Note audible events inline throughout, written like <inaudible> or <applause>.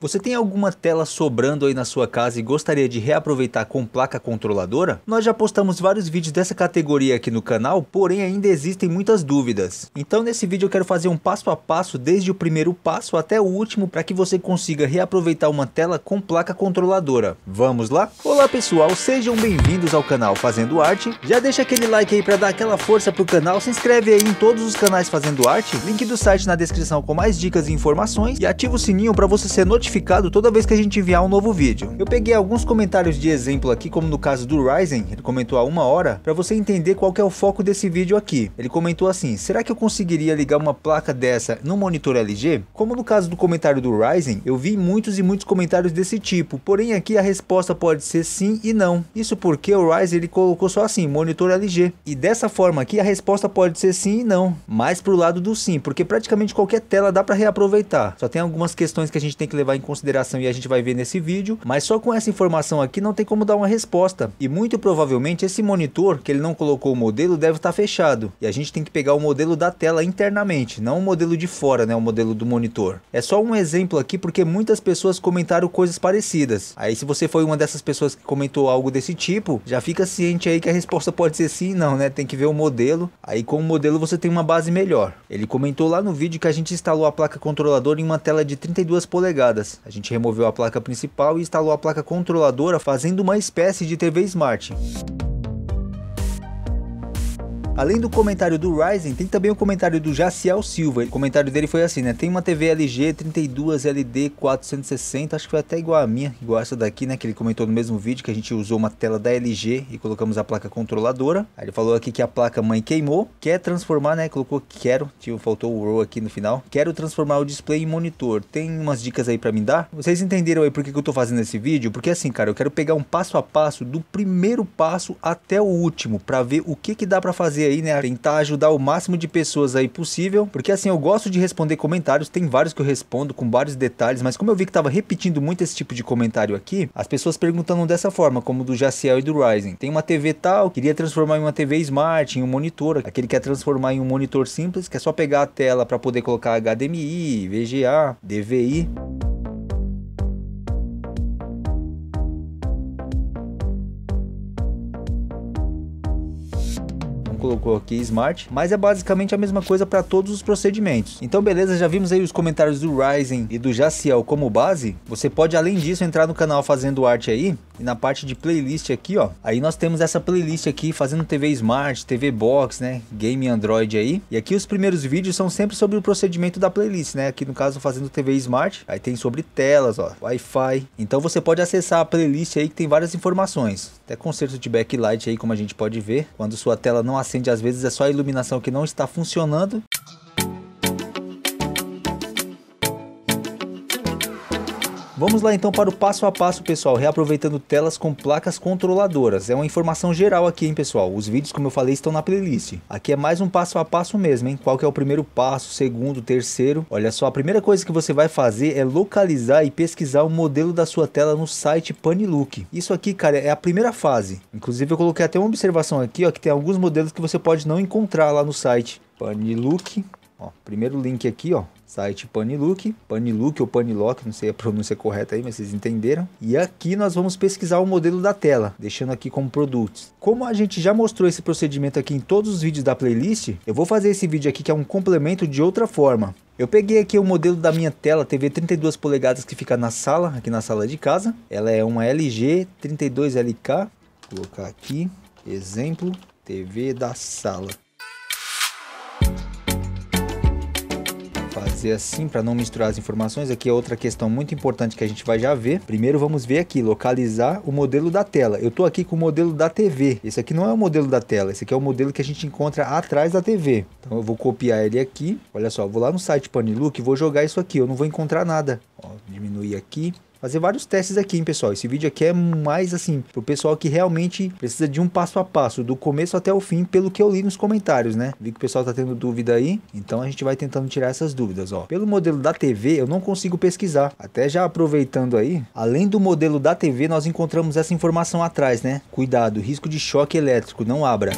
Você tem alguma tela sobrando aí na sua casa e gostaria de reaproveitar com placa controladora? Nós já postamos vários vídeos dessa categoria aqui no canal, porém ainda existem muitas dúvidas. Então nesse vídeo eu quero fazer um passo a passo, desde o primeiro passo até o último, para que você consiga reaproveitar uma tela com placa controladora. Vamos lá? Olá pessoal, sejam bem-vindos ao canal Fazendo Arte. Já deixa aquele like aí para dar aquela força pro canal, se inscreve aí em todos os canais Fazendo Arte, link do site na descrição com mais dicas e informações, e ativa o sininho para você ser notificado notificado toda vez que a gente enviar um novo vídeo. Eu peguei alguns comentários de exemplo aqui, como no caso do Ryzen, ele comentou há uma hora, para você entender qual é o foco desse vídeo aqui. Ele comentou assim, será que eu conseguiria ligar uma placa dessa no monitor LG? Como no caso do comentário do Ryzen, eu vi muitos e muitos comentários desse tipo, porém aqui a resposta pode ser sim e não. Isso porque o Ryzen ele colocou só assim, monitor LG. E dessa forma aqui a resposta pode ser sim e não, mais pro lado do sim, porque praticamente qualquer tela dá para reaproveitar. Só tem algumas questões que a gente tem que levar em consideração e a gente vai ver nesse vídeo, mas só com essa informação aqui não tem como dar uma resposta. E muito provavelmente esse monitor, que ele não colocou o modelo, deve estar tá fechado. E a gente tem que pegar o modelo da tela internamente, não o modelo de fora, né, o modelo do monitor. É só um exemplo aqui porque muitas pessoas comentaram coisas parecidas. Aí se você foi uma dessas pessoas que comentou algo desse tipo, já fica ciente aí que a resposta pode ser sim e não, né? Tem que ver o modelo. Aí com o modelo você tem uma base melhor. Ele comentou lá no vídeo que a gente instalou a placa controladora em uma tela de 32 polegadas placas. A gente removeu a placa principal e instalou a placa controladora fazendo uma espécie de TV Smart. Além do comentário do Ryzen, tem também o comentário do Jaciel Silva. O comentário dele foi assim, né? Tem uma TV LG 32LD 460, acho que foi até igual a minha, igual essa daqui, né? Que ele comentou no mesmo vídeo que a gente usou uma tela da LG e colocamos a placa controladora. Aí ele falou aqui que a placa mãe queimou, quer transformar, né? Colocou quero, tipo, faltou o row aqui no final. Quero transformar o display em monitor. Tem umas dicas aí para me dar? Vocês entenderam aí por que, que eu tô fazendo esse vídeo? Porque assim, cara, eu quero pegar um passo a passo do primeiro passo até o último para ver o que que dá para fazer aí, né? Tentar tá ajudar o máximo de pessoas aí possível, porque assim, eu gosto de responder comentários, tem vários que eu respondo com vários detalhes, mas como eu vi que tava repetindo muito esse tipo de comentário aqui, as pessoas perguntando dessa forma, como do Jaciel e do Ryzen. Tem uma TV tal, queria transformar em uma TV Smart, em um monitor, aquele que é transformar em um monitor simples, que é só pegar a tela para poder colocar HDMI, VGA, DVI. colocou aqui Smart, mas é basicamente a mesma coisa para todos os procedimentos. Então beleza, já vimos aí os comentários do Ryzen e do Jaciel como base. Você pode além disso entrar no canal Fazendo Arte aí, e na parte de playlist aqui ó, aí nós temos essa playlist aqui Fazendo TV Smart, TV Box, né, Game Android aí. E aqui os primeiros vídeos são sempre sobre o procedimento da playlist, né, aqui no caso Fazendo TV Smart, aí tem sobre telas ó, Wi-Fi. Então você pode acessar a playlist aí que tem várias informações até conserto de backlight aí, como a gente pode ver. Quando sua tela não acende, às vezes é só a iluminação que não está funcionando. Vamos lá então para o passo a passo, pessoal, reaproveitando telas com placas controladoras. É uma informação geral aqui, hein, pessoal. Os vídeos, como eu falei, estão na playlist. Aqui é mais um passo a passo mesmo, hein? Qual que é o primeiro passo, segundo, terceiro? Olha só, a primeira coisa que você vai fazer é localizar e pesquisar o modelo da sua tela no site Panilook. Isso aqui, cara, é a primeira fase. Inclusive, eu coloquei até uma observação aqui, ó, que tem alguns modelos que você pode não encontrar lá no site. Panilook, ó, primeiro link aqui, ó, site Panilook, Panilook ou Panilock, não sei a pronúncia correta aí, mas vocês entenderam. E aqui nós vamos pesquisar o modelo da tela, deixando aqui como produtos. Como a gente já mostrou esse procedimento aqui em todos os vídeos da playlist, eu vou fazer esse vídeo aqui que é um complemento de outra forma. Eu peguei aqui o modelo da minha tela TV 32 polegadas que fica na sala, aqui na sala de casa. Ela é uma LG 32LK, vou colocar aqui, exemplo, TV da sala. fazer assim para não misturar as informações. Aqui é outra questão muito importante que a gente vai já ver. Primeiro vamos ver aqui, localizar o modelo da tela. Eu estou aqui com o modelo da TV. Esse aqui não é o modelo da tela, esse aqui é o modelo que a gente encontra atrás da TV. Então eu vou copiar ele aqui. Olha só, vou lá no site Panilook e vou jogar isso aqui. Eu não vou encontrar nada. Ó, diminuir aqui fazer vários testes aqui, hein, pessoal. Esse vídeo aqui é mais assim pro pessoal que realmente precisa de um passo a passo, do começo até o fim, pelo que eu li nos comentários, né? Vi que o pessoal tá tendo dúvida aí, então a gente vai tentando tirar essas dúvidas, ó. Pelo modelo da TV, eu não consigo pesquisar. Até já aproveitando aí, além do modelo da TV, nós encontramos essa informação atrás, né? Cuidado, risco de choque elétrico, não abra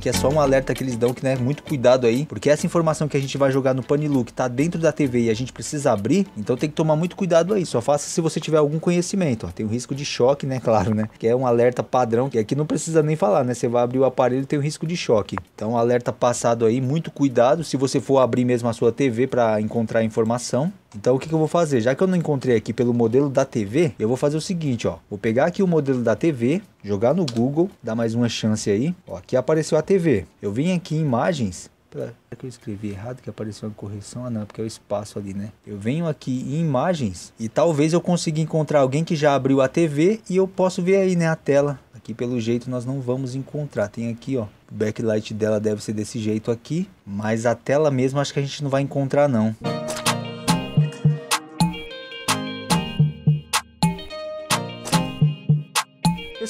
que é só um alerta que eles dão, que né, muito cuidado aí, porque essa informação que a gente vai jogar no Panilu, que tá dentro da TV e a gente precisa abrir, então tem que tomar muito cuidado aí, só faça se você tiver algum conhecimento, ó. tem o risco de choque, né, <laughs> claro, né, que é um alerta padrão, que aqui não precisa nem falar, né, você vai abrir o aparelho tem o risco de choque, então alerta passado aí, muito cuidado, se você for abrir mesmo a sua TV para encontrar informação, então o que, que eu vou fazer? Já que eu não encontrei aqui pelo modelo da TV, eu vou fazer o seguinte, ó. Vou pegar aqui o modelo da TV, jogar no Google, dar mais uma chance aí. Ó, aqui apareceu a TV. Eu vim aqui em imagens, Será que eu escrevi errado que apareceu uma correção? Ah, não, é porque é o espaço ali, né? Eu venho aqui em imagens e talvez eu consiga encontrar alguém que já abriu a TV e eu posso ver aí, né, a tela. Aqui, pelo jeito, nós não vamos encontrar. Tem aqui, ó, o backlight dela deve ser desse jeito aqui, mas a tela mesmo acho que a gente não vai encontrar, não. Música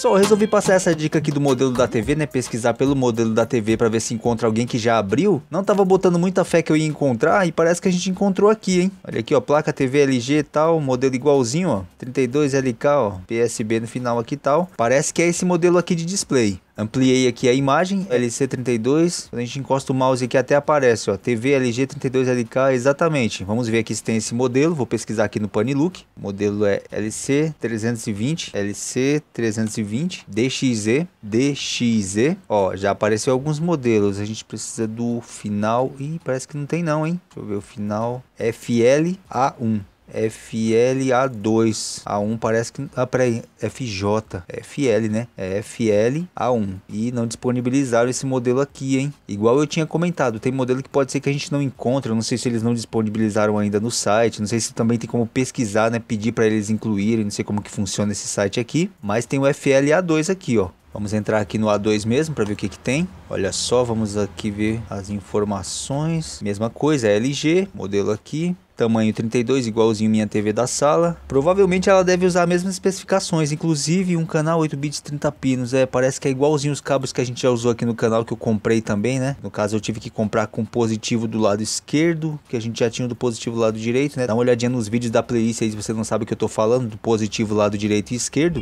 Pessoal, resolvi passar essa dica aqui do modelo da TV, né? Pesquisar pelo modelo da TV para ver se encontra alguém que já abriu. Não tava botando muita fé que eu ia encontrar e parece que a gente encontrou aqui, hein? Olha aqui, ó, placa TV LG e tal, modelo igualzinho, ó, 32LK, ó, PSB no final aqui e tal. Parece que é esse modelo aqui de display. Ampliei aqui a imagem, LC32, quando a gente encosta o mouse aqui até aparece, ó, TV LG32LK, exatamente. Vamos ver aqui se tem esse modelo, vou pesquisar aqui no Panilook. O modelo é LC320, LC320, DXZ, DXZ. Ó, já apareceu alguns modelos, a gente precisa do final, e parece que não tem não, hein? Deixa eu ver o final, FLA1. FLA2. A1 parece que. Ah, peraí. FJ. FL, né? É FLA1. E não disponibilizaram esse modelo aqui, hein? Igual eu tinha comentado, tem modelo que pode ser que a gente não encontre. Eu não sei se eles não disponibilizaram ainda no site. Não sei se também tem como pesquisar, né? Pedir para eles incluírem. Não sei como que funciona esse site aqui. Mas tem o FLA2 aqui, ó. Vamos entrar aqui no A2 mesmo para ver o que, que tem. Olha só, vamos aqui ver as informações. Mesma coisa, é LG, modelo aqui, tamanho 32, igualzinho minha TV da sala. Provavelmente ela deve usar as mesmas especificações, inclusive um canal 8 bits 30 pinos, é, parece que é igualzinho os cabos que a gente já usou aqui no canal que eu comprei também, né? No caso eu tive que comprar com positivo do lado esquerdo, que a gente já tinha do positivo do lado direito, né? Dá uma olhadinha nos vídeos da playlist aí se você não sabe o que eu tô falando, do positivo lado direito e esquerdo.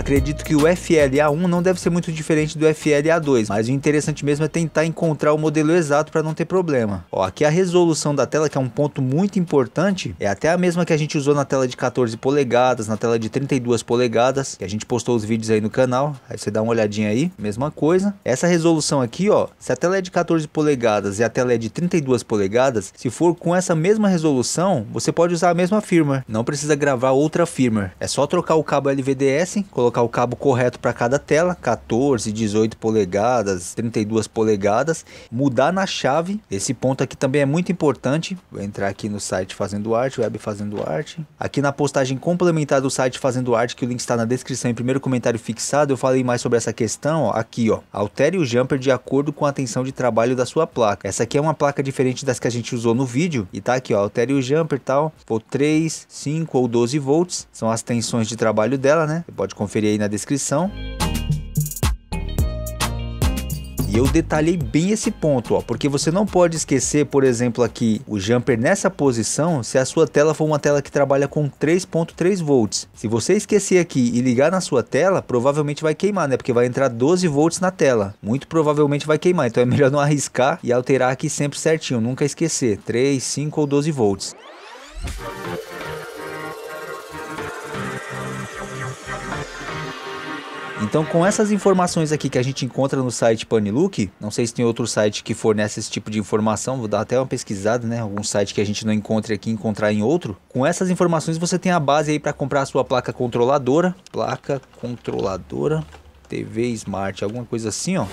Acredito que o FLA1 não deve ser muito diferente do FLA2, mas o interessante mesmo é tentar encontrar o modelo exato para não ter problema. Ó, aqui a resolução da tela, que é um ponto muito importante, é até a mesma que a gente usou na tela de 14 polegadas, na tela de 32 polegadas, que a gente postou os vídeos aí no canal, aí você dá uma olhadinha aí, mesma coisa. Essa resolução aqui, ó, se a tela é de 14 polegadas e a tela é de 32 polegadas, se for com essa mesma resolução, você pode usar a mesma firmware, não precisa gravar outra firmware. É só trocar o cabo LVDS, colocar colocar o cabo correto para cada tela, 14, 18 polegadas, 32 polegadas, mudar na chave. Esse ponto aqui também é muito importante. Vou entrar aqui no site Fazendo Arte, web Fazendo Arte. Aqui na postagem complementar do site Fazendo Arte, que o link está na descrição e primeiro comentário fixado, eu falei mais sobre essa questão, ó, aqui, ó. Altere o jumper de acordo com a tensão de trabalho da sua placa. Essa aqui é uma placa diferente das que a gente usou no vídeo e tá aqui, ó, altere o jumper tal, for 3, 5 ou 12 volts, são as tensões de trabalho dela, né? Você pode conferir conferir aí na descrição. E eu detalhei bem esse ponto, ó, porque você não pode esquecer, por exemplo, aqui o jumper nessa posição, se a sua tela for uma tela que trabalha com 3.3 volts. Se você esquecer aqui e ligar na sua tela, provavelmente vai queimar, né? Porque vai entrar 12 volts na tela. Muito provavelmente vai queimar, então é melhor não arriscar e alterar aqui sempre certinho, nunca esquecer, 3, 5 ou 12 volts. Então, com essas informações aqui que a gente encontra no site Paniluke, não sei se tem outro site que fornece esse tipo de informação, vou dar até uma pesquisada, né? Algum site que a gente não encontre aqui, encontrar em outro. Com essas informações você tem a base aí para comprar a sua placa controladora, placa controladora TV Smart, alguma coisa assim, ó.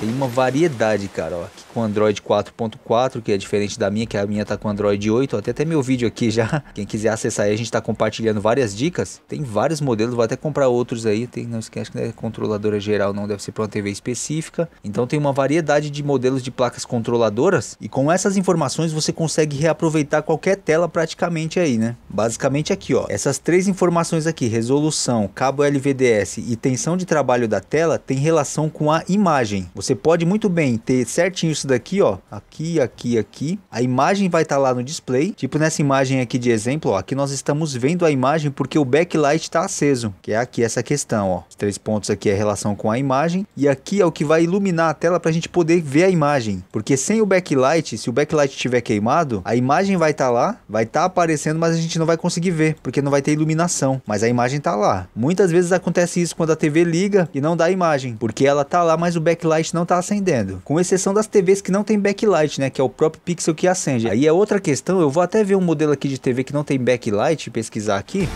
Tem uma variedade, cara, ó. Aqui com Android 4.4, que é diferente da minha, que a minha tá com Android 8. Até tem meu vídeo aqui já. <laughs> Quem quiser acessar aí, a gente tá compartilhando várias dicas. Tem vários modelos, vou até comprar outros aí. Tem, não esquece que é controladora geral, não deve ser para uma TV específica. Então tem uma variedade de modelos de placas controladoras e com essas informações você consegue reaproveitar qualquer tela praticamente aí, né? Basicamente aqui, ó. Essas três informações aqui, resolução, cabo LVDS e tensão de trabalho da tela, tem relação com a imagem. Você pode muito bem ter certinho isso daqui, ó, aqui, aqui, aqui, a imagem vai estar tá lá no display, tipo nessa imagem aqui de exemplo, ó, aqui nós estamos vendo a imagem porque o backlight está aceso, que é aqui essa questão, ó, os três pontos aqui é relação com a imagem, e aqui é o que vai iluminar a tela para a gente poder ver a imagem, porque sem o backlight, se o backlight estiver queimado, a imagem vai estar tá lá, vai estar tá aparecendo, mas a gente não vai conseguir ver, porque não vai ter iluminação, mas a imagem está lá. Muitas vezes acontece isso quando a TV liga e não dá a imagem, porque ela está lá, mas o backlight não está acendendo, com exceção das TVs TVs que não tem backlight, né? Que é o próprio pixel que acende. Aí é outra questão, eu vou até ver um modelo aqui de TV que não tem backlight, pesquisar aqui.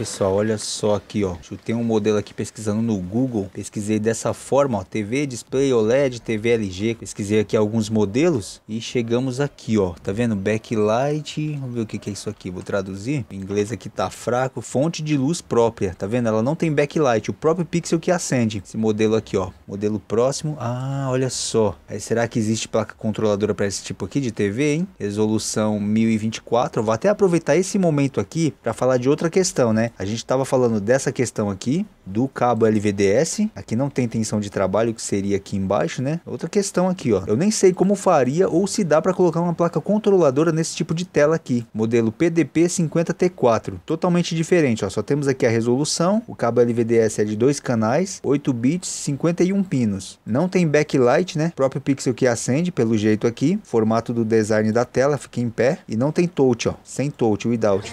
pessoal, olha só aqui, ó. tenho um modelo aqui pesquisando no Google. Pesquisei dessa forma, ó. TV, display OLED, TV LG. Pesquisei aqui alguns modelos e chegamos aqui, ó. Tá vendo? Backlight. Vamos ver o que, é isso aqui. Vou traduzir. O inglês aqui tá fraco. Fonte de luz própria. Tá vendo? Ela não tem backlight. O próprio pixel que acende. Esse modelo aqui, ó. Modelo próximo. Ah, olha só. Aí, será que existe placa controladora para esse tipo aqui de TV, hein? Resolução 1024. vou até aproveitar esse momento aqui para falar de outra questão, né? A gente estava falando dessa questão aqui, do cabo LVDS. Aqui não tem tensão de trabalho, que seria aqui embaixo, né? Outra questão aqui, ó. Eu nem sei como faria ou se dá para colocar uma placa controladora nesse tipo de tela aqui. Modelo PDP-50T4. Totalmente diferente, ó. Só temos aqui a resolução. O cabo LVDS é de dois canais, 8 bits, 51 pinos. Não tem backlight, né? O próprio pixel que acende, pelo jeito aqui. Formato do design da tela, fica em pé. E não tem touch, ó. Sem touch, without.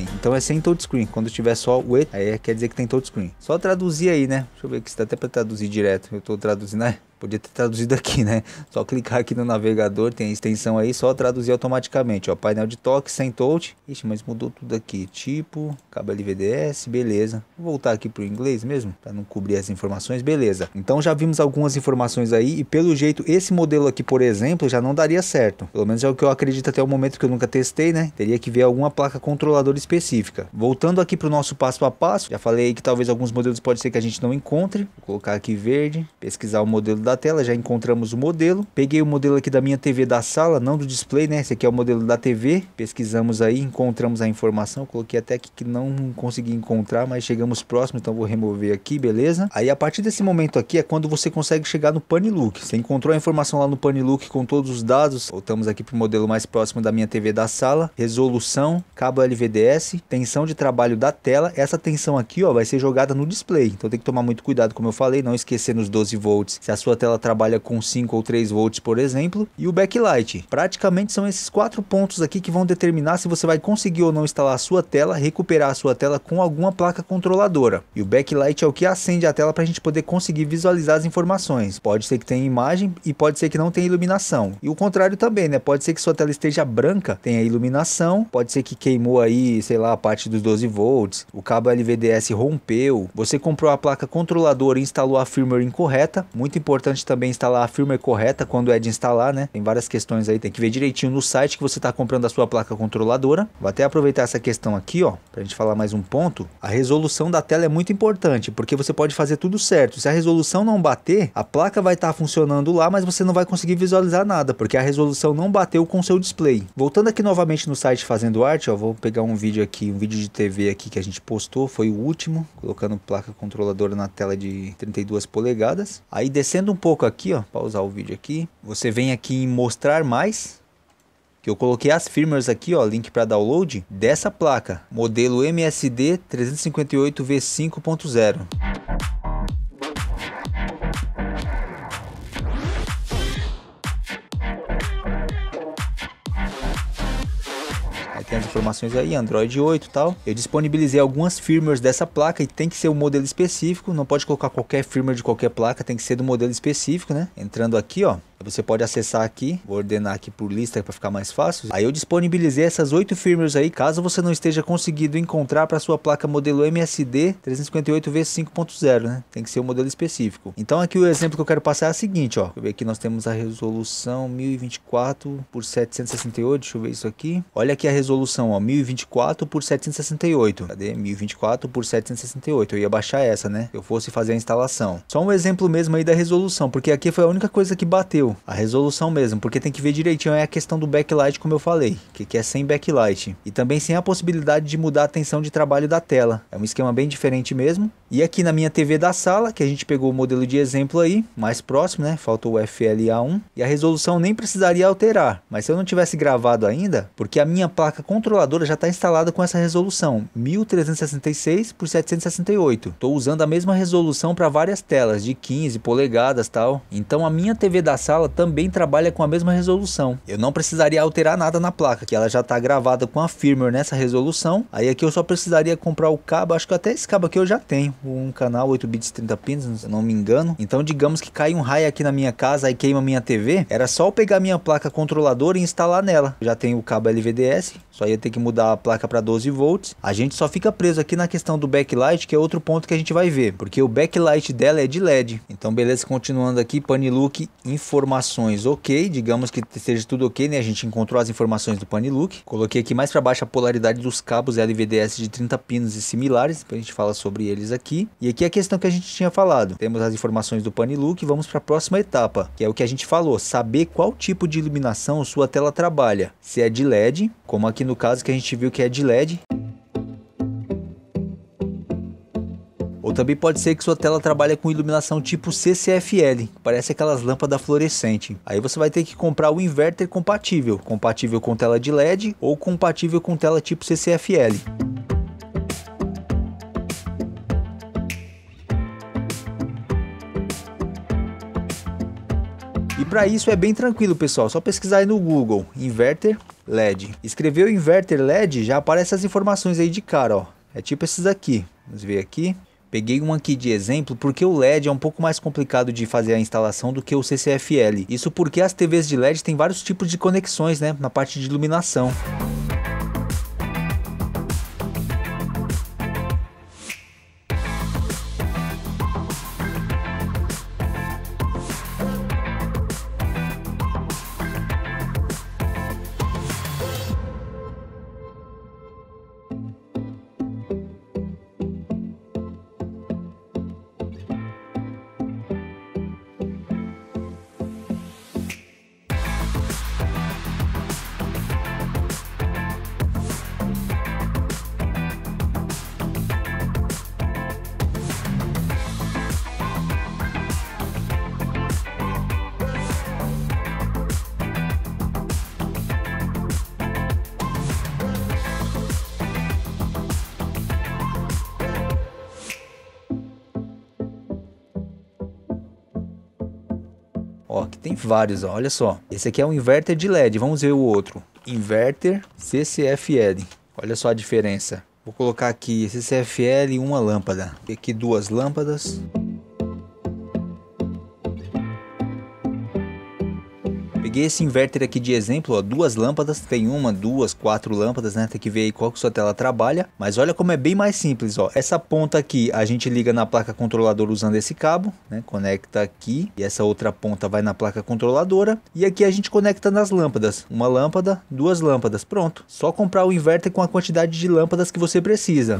Então é sem touchscreen. Quando tiver só o E, aí é, quer dizer que tem touchscreen. Só traduzir aí, né? Deixa eu ver que se dá até pra traduzir direto. Eu tô traduzindo, né? Podia ter traduzido aqui, né? Só clicar aqui no navegador, tem a extensão aí, só traduzir automaticamente. Ó, painel de toque, sem touch. Ixi, mas mudou tudo aqui. Tipo, cabo LVDS, beleza. Vou voltar aqui pro inglês mesmo, para não cobrir as informações, beleza. Então já vimos algumas informações aí e pelo jeito esse modelo aqui, por exemplo, já não daria certo. Pelo menos é o que eu acredito até o momento que eu nunca testei, né? Teria que ver alguma placa controladora específica. Voltando aqui pro nosso passo a passo, já falei que talvez alguns modelos pode ser que a gente não encontre. Vou colocar aqui verde, pesquisar o modelo da da tela, já encontramos o modelo. Peguei o modelo aqui da minha TV da sala, não do display, né? Esse aqui é o modelo da TV. Pesquisamos aí, encontramos a informação. Coloquei até aqui que não consegui encontrar, mas chegamos próximo, então vou remover aqui, beleza? Aí a partir desse momento aqui é quando você consegue chegar no pane look. Você encontrou a informação lá no pane look com todos os dados. Voltamos aqui para o modelo mais próximo da minha TV da sala. Resolução, cabo LVDS, tensão de trabalho da tela. Essa tensão aqui, ó, vai ser jogada no display. Então tem que tomar muito cuidado, como eu falei, não esquecer nos 12 volts. Se a sua enquanto ela trabalha com 5 ou 3 volts, por exemplo, e o backlight. Praticamente são esses quatro pontos aqui que vão determinar se você vai conseguir ou não instalar a sua tela, recuperar a sua tela com alguma placa controladora. E o backlight é o que acende a tela para a gente poder conseguir visualizar as informações. Pode ser que tenha imagem e pode ser que não tenha iluminação. E o contrário também, né? Pode ser que sua tela esteja branca, tenha iluminação, pode ser que queimou aí, sei lá, a parte dos 12 volts, o cabo LVDS rompeu, você comprou a placa controladora e instalou a firmware incorreta, muito importante importante também instalar a firmware correta quando é de instalar, né? Tem várias questões aí, tem que ver direitinho no site que você está comprando a sua placa controladora. Vou até aproveitar essa questão aqui, ó, para a gente falar mais um ponto. A resolução da tela é muito importante, porque você pode fazer tudo certo. Se a resolução não bater, a placa vai estar tá funcionando lá, mas você não vai conseguir visualizar nada, porque a resolução não bateu com o seu display. Voltando aqui novamente no site Fazendo Arte, ó, vou pegar um vídeo aqui, um vídeo de TV aqui que a gente postou, foi o último, colocando placa controladora na tela de 32 polegadas. Aí descendo um pouco aqui, ó, pausar o vídeo aqui. Você vem aqui em mostrar mais, que eu coloquei as firmwares aqui, ó, link para download dessa placa, modelo MSD 358V5.0. informações aí, Android 8 e tal. Eu disponibilizei algumas firmwares dessa placa e tem que ser o um modelo específico, não pode colocar qualquer firmware de qualquer placa, tem que ser do modelo específico, né? Entrando aqui, ó, você pode acessar aqui, vou ordenar aqui por lista para ficar mais fácil. Aí eu disponibilizei essas oito firmwares aí, caso você não esteja conseguindo encontrar para sua placa modelo MSD 358V5.0, né? Tem que ser o um modelo específico. Então aqui o exemplo que eu quero passar é o seguinte, ó. Deixa eu ver aqui, nós temos a resolução 1024 por 768, deixa eu ver isso aqui. Olha aqui a resolução, ó, 1024 por 768. Cadê? 1024 por 768. Eu ia baixar essa, né? Eu fosse fazer a instalação. Só um exemplo mesmo aí da resolução, porque aqui foi a única coisa que bateu. A resolução mesmo, porque tem que ver direitinho é a questão do backlight, como eu falei, que, que é sem backlight. E também sem a possibilidade de mudar a tensão de trabalho da tela. É um esquema bem diferente mesmo. E aqui na minha TV da sala, que a gente pegou o modelo de exemplo aí, mais próximo, né? Faltou o FLA1. E a resolução nem precisaria alterar. Mas se eu não tivesse gravado ainda, porque a minha placa controladora já está instalada com essa resolução, 1366 por 768. Estou usando a mesma resolução para várias telas, de 15 polegadas tal. Então a minha TV da sala sala também trabalha com a mesma resolução. Eu não precisaria alterar nada na placa, que ela já está gravada com a firmware nessa resolução. Aí aqui eu só precisaria comprar o cabo, acho que até esse cabo aqui eu já tenho, um canal 8 bits 30 pins, se não me engano. Então digamos que cai um raio aqui na minha casa e queima minha TV, era só eu pegar minha placa controladora e instalar nela. Eu já tenho o cabo LVDS, só ia ter que mudar a placa para 12 volts. A gente só fica preso aqui na questão do backlight, que é outro ponto que a gente vai ver, porque o backlight dela é de LED. Então beleza, continuando aqui, Panilook informa informações ok, digamos que esteja tudo ok, né? A gente encontrou as informações do Panilook. Coloquei aqui mais para baixo a polaridade dos cabos LVDS de 30 pinos e similares, a gente fala sobre eles aqui. E aqui é a questão que a gente tinha falado. Temos as informações do Panilook, vamos para a próxima etapa, que é o que a gente falou, saber qual tipo de iluminação sua tela trabalha. Se é de LED, como aqui no caso que a gente viu que é de LED. Ou também pode ser que sua tela trabalhe com iluminação tipo CCFL, parece aquelas lâmpadas fluorescentes. Aí você vai ter que comprar o inverter compatível, compatível com tela de LED ou compatível com tela tipo CCFL. E para isso é bem tranquilo, pessoal. Só pesquisar aí no Google, inverter LED. Escreveu inverter LED, já aparecem as informações aí de cara, ó. É tipo esses aqui. Vamos ver aqui. Peguei um aqui de exemplo porque o LED é um pouco mais complicado de fazer a instalação do que o CCFL. Isso porque as TVs de LED têm vários tipos de conexões né, na parte de iluminação. Tem vários, ó. olha só. Esse aqui é um inverter de LED, vamos ver o outro. Inverter CCFL. Olha só a diferença. Vou colocar aqui CCFL e uma lâmpada. E aqui duas lâmpadas. Peguei esse inverter aqui de exemplo, ó, duas lâmpadas, tem uma, duas, quatro lâmpadas, né? Tem que ver aí qual que sua tela trabalha, mas olha como é bem mais simples, ó. Essa ponta aqui a gente liga na placa controladora usando esse cabo, né? Conecta aqui e essa outra ponta vai na placa controladora e aqui a gente conecta nas lâmpadas, uma lâmpada, duas lâmpadas, pronto. Só comprar o inverter com a quantidade de lâmpadas que você precisa.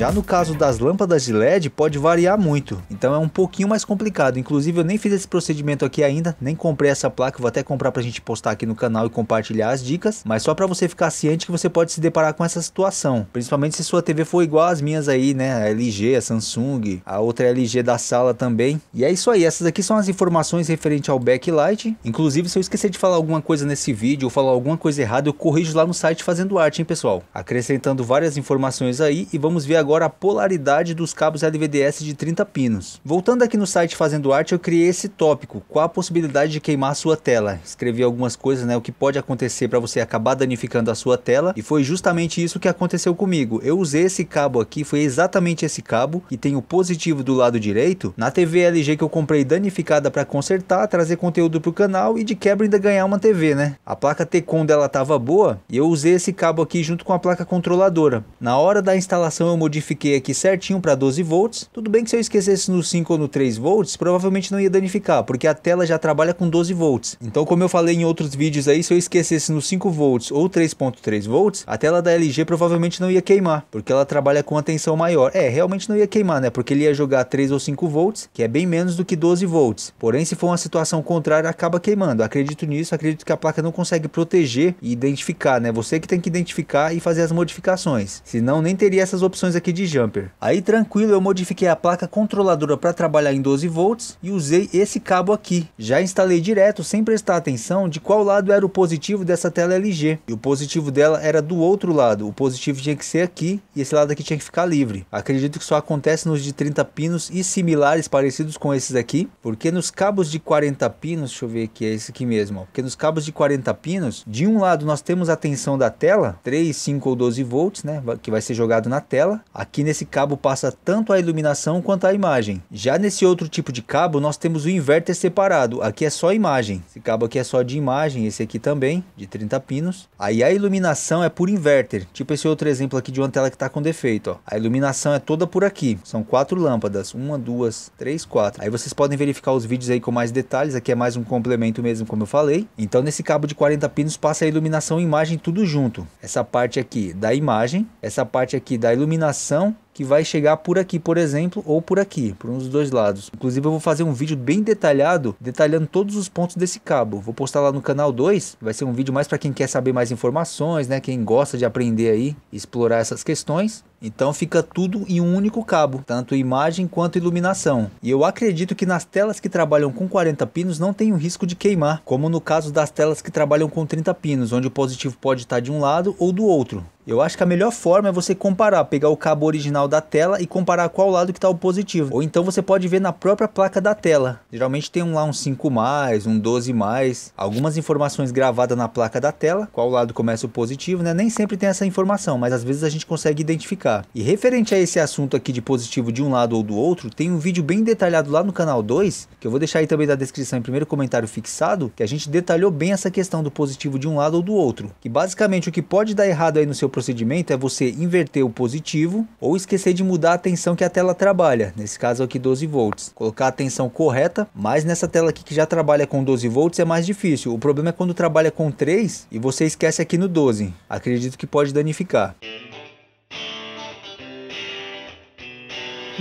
Já no caso das lâmpadas de LED, pode variar muito, então é um pouquinho mais complicado. Inclusive, eu nem fiz esse procedimento aqui ainda, nem comprei essa placa, vou até comprar para a gente postar aqui no canal e compartilhar as dicas, mas só para você ficar ciente que você pode se deparar com essa situação, principalmente se sua TV for igual às minhas aí, né? A LG, a Samsung, a outra LG da sala também. E é isso aí, essas aqui são as informações referente ao backlight. Inclusive, se eu esquecer de falar alguma coisa nesse vídeo ou falar alguma coisa errada, eu corrijo lá no site fazendo arte, hein, pessoal? Acrescentando várias informações aí e vamos ver agora agora a polaridade dos cabos LVDS de 30 pinos. Voltando aqui no site Fazendo Arte, eu criei esse tópico, com a possibilidade de queimar a sua tela. Escrevi algumas coisas, né, o que pode acontecer para você acabar danificando a sua tela, e foi justamente isso que aconteceu comigo. Eu usei esse cabo aqui, foi exatamente esse cabo, e tem o positivo do lado direito, na TV LG que eu comprei danificada para consertar, trazer conteúdo para o canal e de quebra ainda ganhar uma TV, né? A placa Tecon dela tava boa, e eu usei esse cabo aqui junto com a placa controladora. Na hora da instalação eu modifiquei modifiquei aqui certinho para 12 volts. Tudo bem que se eu esquecesse no 5 ou no 3 volts, provavelmente não ia danificar, porque a tela já trabalha com 12 volts. Então, como eu falei em outros vídeos aí, se eu esquecesse no 5 volts ou 3.3 volts, a tela da LG provavelmente não ia queimar, porque ela trabalha com a tensão maior. É, realmente não ia queimar, né? Porque ele ia jogar 3 ou 5 volts, que é bem menos do que 12 volts. Porém, se for uma situação contrária, acaba queimando. Acredito nisso, acredito que a placa não consegue proteger e identificar, né? Você que tem que identificar e fazer as modificações. Senão, nem teria essas opções aqui de jumper. Aí tranquilo, eu modifiquei a placa controladora para trabalhar em 12 volts e usei esse cabo aqui. Já instalei direto sem prestar atenção de qual lado era o positivo dessa tela LG. E o positivo dela era do outro lado. O positivo tinha que ser aqui e esse lado aqui tinha que ficar livre. Acredito que só acontece nos de 30 pinos e similares parecidos com esses aqui, porque nos cabos de 40 pinos, deixa eu ver aqui, é esse aqui mesmo, ó, porque nos cabos de 40 pinos, de um lado nós temos a tensão da tela, 3, 5 ou 12 volts, né, que vai ser jogado na tela. Aqui nesse cabo passa tanto a iluminação quanto a imagem. Já nesse outro tipo de cabo, nós temos o inverter separado. Aqui é só imagem. Esse cabo aqui é só de imagem, esse aqui também, de 30 pinos. Aí a iluminação é por inverter, tipo esse outro exemplo aqui de uma tela que está com defeito. Ó. A iluminação é toda por aqui. São quatro lâmpadas, uma, duas, três, quatro. Aí vocês podem verificar os vídeos aí com mais detalhes. Aqui é mais um complemento mesmo, como eu falei. Então nesse cabo de 40 pinos passa a iluminação e imagem tudo junto. Essa parte aqui da imagem, essa parte aqui da iluminação ação que vai chegar por aqui, por exemplo, ou por aqui, por um dos dois lados. Inclusive eu vou fazer um vídeo bem detalhado, detalhando todos os pontos desse cabo. Vou postar lá no canal 2, vai ser um vídeo mais para quem quer saber mais informações, né, quem gosta de aprender aí, explorar essas questões. Então fica tudo em um único cabo, tanto imagem quanto iluminação. E eu acredito que nas telas que trabalham com 40 pinos não tem o risco de queimar, como no caso das telas que trabalham com 30 pinos, onde o positivo pode estar de um lado ou do outro. Eu acho que a melhor forma é você comparar, pegar o cabo original final da tela e comparar qual lado que está o positivo. Ou então você pode ver na própria placa da tela. Geralmente tem um lá um 5 mais, um 12 mais, algumas informações gravadas na placa da tela, qual lado começa o positivo, né? Nem sempre tem essa informação, mas às vezes a gente consegue identificar. E referente a esse assunto aqui de positivo de um lado ou do outro, tem um vídeo bem detalhado lá no canal 2, que eu vou deixar aí também na descrição em primeiro comentário fixado, que a gente detalhou bem essa questão do positivo de um lado ou do outro. Que basicamente o que pode dar errado aí no seu procedimento é você inverter o positivo ou esquecer esquecer de mudar a tensão que a tela trabalha, nesse caso aqui 12 volts. Colocar a tensão correta, mas nessa tela aqui que já trabalha com 12 volts é mais difícil. O problema é quando trabalha com 3 e você esquece aqui no 12. Acredito que pode danificar.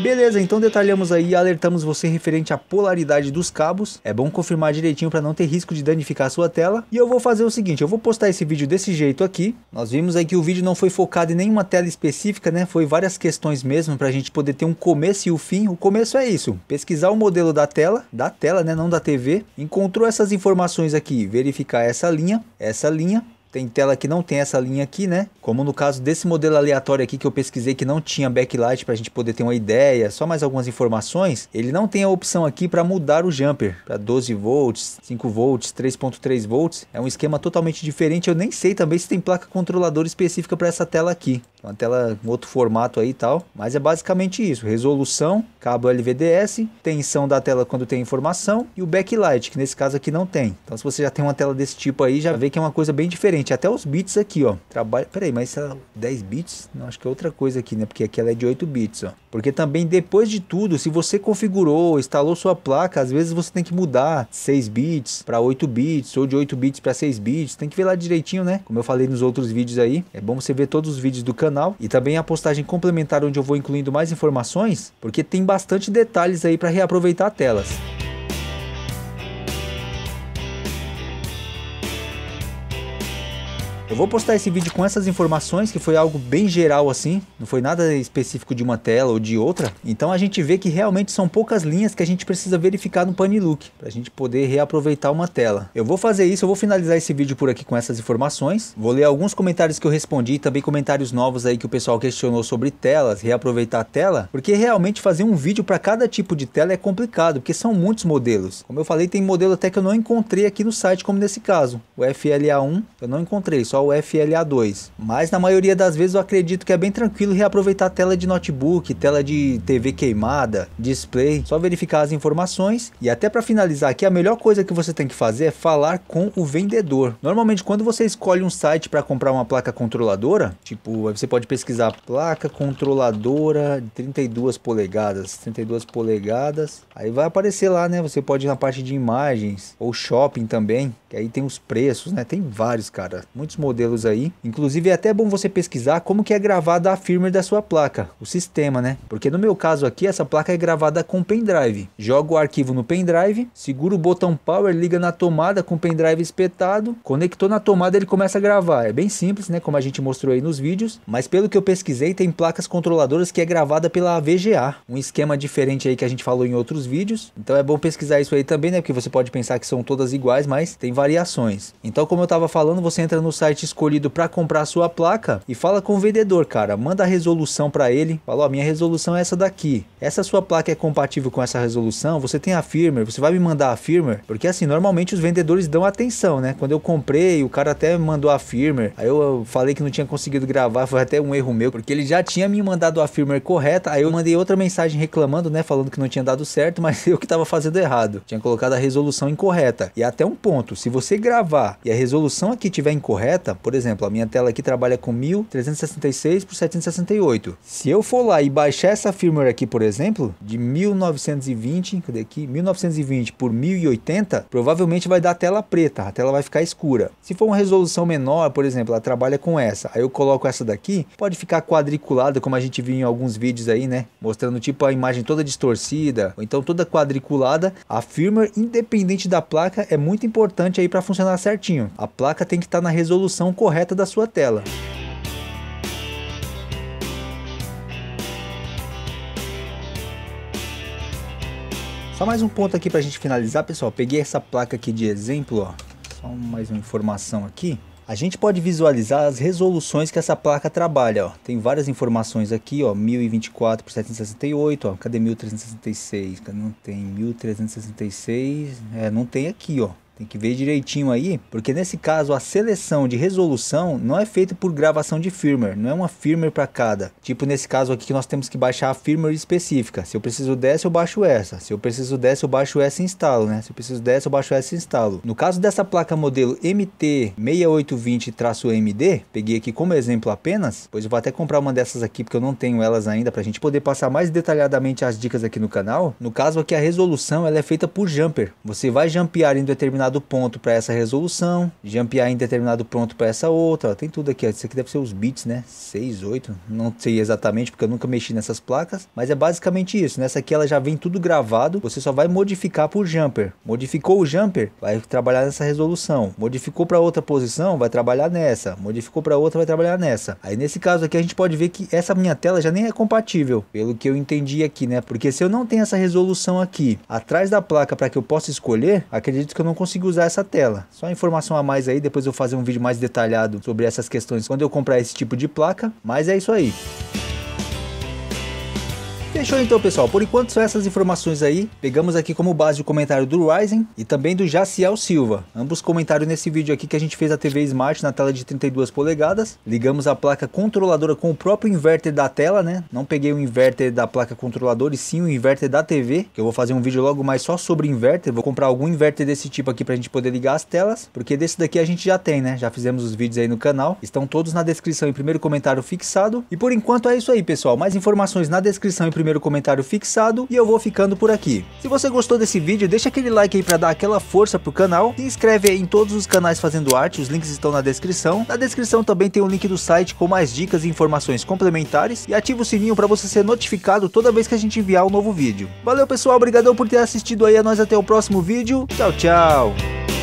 Beleza, então detalhamos aí e alertamos você referente à polaridade dos cabos. É bom confirmar direitinho para não ter risco de danificar a sua tela. E eu vou fazer o seguinte, eu vou postar esse vídeo desse jeito aqui. Nós vimos aí que o vídeo não foi focado em nenhuma tela específica, né? Foi várias questões mesmo para a gente poder ter um começo e o um fim. O começo é isso, pesquisar o modelo da tela, da tela, né? Não da TV. Encontrou essas informações aqui, verificar essa linha, essa linha tem tela que não tem essa linha aqui, né? Como no caso desse modelo aleatório aqui que eu pesquisei que não tinha backlight para a gente poder ter uma ideia, só mais algumas informações, ele não tem a opção aqui para mudar o jumper para 12 volts, 5 volts, 3.3 volts. É um esquema totalmente diferente, eu nem sei também se tem placa controladora específica para essa tela aqui uma tela com outro formato aí e tal. Mas é basicamente isso: resolução, cabo LVDS, tensão da tela quando tem informação e o backlight, que nesse caso aqui não tem. Então, se você já tem uma tela desse tipo aí, já vê que é uma coisa bem diferente. Até os bits aqui, ó. Trabalha. Peraí, mas essa 10 bits? Não, acho que é outra coisa aqui, né? Porque aqui ela é de 8 bits, ó. Porque também, depois de tudo, se você configurou, instalou sua placa, às vezes você tem que mudar 6 bits para 8 bits ou de 8 bits para 6 bits. Tem que ver lá direitinho, né? Como eu falei nos outros vídeos aí. É bom você ver todos os vídeos do canal canal e também a postagem complementar onde eu vou incluindo mais informações, porque tem bastante detalhes aí para reaproveitar telas. Eu vou postar esse vídeo com essas informações, que foi algo bem geral assim, não foi nada específico de uma tela ou de outra. Então a gente vê que realmente são poucas linhas que a gente precisa verificar no pane look, para a gente poder reaproveitar uma tela. Eu vou fazer isso, eu vou finalizar esse vídeo por aqui com essas informações. Vou ler alguns comentários que eu respondi, também comentários novos aí que o pessoal questionou sobre telas, reaproveitar a tela, porque realmente fazer um vídeo para cada tipo de tela é complicado, porque são muitos modelos. Como eu falei, tem modelo até que eu não encontrei aqui no site, como nesse caso, o FLA1, eu não encontrei, só o FLA2. Mas na maioria das vezes eu acredito que é bem tranquilo reaproveitar tela de notebook, tela de TV queimada, display, só verificar as informações. E até para finalizar aqui, a melhor coisa que você tem que fazer é falar com o vendedor. Normalmente quando você escolhe um site para comprar uma placa controladora, tipo, você pode pesquisar placa controladora 32 polegadas, 32 polegadas, aí vai aparecer lá, né? Você pode ir na parte de imagens ou shopping também que aí tem os preços, né? Tem vários, cara, muitos modelos aí. Inclusive é até bom você pesquisar como que é gravada a firmware da sua placa, o sistema, né? Porque no meu caso aqui, essa placa é gravada com pendrive. Jogo o arquivo no pendrive, seguro o botão power, liga na tomada com o pendrive espetado, conectou na tomada ele começa a gravar. É bem simples, né? Como a gente mostrou aí nos vídeos, mas pelo que eu pesquisei, tem placas controladoras que é gravada pela VGA, um esquema diferente aí que a gente falou em outros vídeos. Então é bom pesquisar isso aí também, né? Porque você pode pensar que são todas iguais, mas tem variações. Então, como eu estava falando, você entra no site escolhido para comprar sua placa e fala com o vendedor, cara. Manda a resolução para ele. falou oh, minha resolução é essa daqui. Essa sua placa é compatível com essa resolução? Você tem a firmware? Você vai me mandar a firmware? Porque assim, normalmente os vendedores dão atenção, né? Quando eu comprei, o cara até mandou a firmware. Aí eu falei que não tinha conseguido gravar, foi até um erro meu, porque ele já tinha me mandado a firmware correta. Aí eu mandei outra mensagem reclamando, né? Falando que não tinha dado certo, <laughs> mas eu que estava fazendo errado. Tinha colocado a resolução incorreta. E até um ponto, se se você gravar e a resolução aqui estiver incorreta, por exemplo, a minha tela aqui trabalha com 1366 por 768. Se eu for lá e baixar essa firmware aqui, por exemplo, de 1920, cadê aqui? 1920 por 1080, provavelmente vai dar tela preta, a tela vai ficar escura. Se for uma resolução menor, por exemplo, ela trabalha com essa, aí eu coloco essa daqui, pode ficar quadriculada, como a gente viu em alguns vídeos aí, né? Mostrando tipo a imagem toda distorcida, ou então toda quadriculada. A firmware, independente da placa, é muito importante aí para funcionar certinho. A placa tem que estar tá na resolução correta da sua tela. Só mais um ponto aqui para a gente finalizar, pessoal. Peguei essa placa aqui de exemplo, ó. Só mais uma informação aqui. A gente pode visualizar as resoluções que essa placa trabalha, ó. Tem várias informações aqui, ó. 1024 por 768, ó. Cadê 1366? Não tem 1366. É, não tem aqui, ó. Tem que ver direitinho aí, porque nesse caso a seleção de resolução não é feita por gravação de firmware, não é uma firmware para cada. Tipo nesse caso aqui que nós temos que baixar a firmware específica. Se eu preciso dessa, eu baixo essa. Se eu preciso dessa, eu baixo essa e instalo, né? Se eu preciso dessa, eu baixo essa e instalo. No caso dessa placa modelo MT6820-MD, peguei aqui como exemplo apenas, pois eu vou até comprar uma dessas aqui porque eu não tenho elas ainda para a gente poder passar mais detalhadamente as dicas aqui no canal. No caso aqui a resolução ela é feita por jumper. Você vai jampear em determinado determinado ponto para essa resolução, jumpear em determinado ponto para essa outra. Ó, tem tudo aqui, ó. isso aqui deve ser os bits, né? 6, 8, não sei exatamente porque eu nunca mexi nessas placas, mas é basicamente isso. Nessa né? aqui ela já vem tudo gravado, você só vai modificar por jumper. Modificou o jumper, vai trabalhar nessa resolução. Modificou para outra posição, vai trabalhar nessa. Modificou para outra, vai trabalhar nessa. Aí nesse caso aqui a gente pode ver que essa minha tela já nem é compatível, pelo que eu entendi aqui, né? Porque se eu não tenho essa resolução aqui atrás da placa para que eu possa escolher, acredito que eu não consigo consigo usar essa tela. Só informação a mais aí, depois eu vou fazer um vídeo mais detalhado sobre essas questões quando eu comprar esse tipo de placa, mas é isso aí. Fechou então, pessoal. Por enquanto são essas informações aí. Pegamos aqui como base o comentário do Ryzen e também do Jaciel Silva. Ambos comentários nesse vídeo aqui que a gente fez a TV Smart na tela de 32 polegadas. Ligamos a placa controladora com o próprio inverter da tela, né? Não peguei o inverter da placa controladora e sim o inverter da TV, que eu vou fazer um vídeo logo mais só sobre inverter. Vou comprar algum inverter desse tipo aqui pra gente poder ligar as telas, porque desse daqui a gente já tem, né? Já fizemos os vídeos aí no canal. Estão todos na descrição e primeiro comentário fixado. E por enquanto é isso aí, pessoal. Mais informações na descrição e primeiro comentário fixado e eu vou ficando por aqui. Se você gostou desse vídeo, deixa aquele like aí para dar aquela força pro canal, se inscreve em todos os canais fazendo arte, os links estão na descrição. Na descrição também tem o um link do site com mais dicas e informações complementares e ativa o sininho para você ser notificado toda vez que a gente enviar um novo vídeo. Valeu pessoal, obrigado por ter assistido aí a nós até o próximo vídeo, tchau tchau!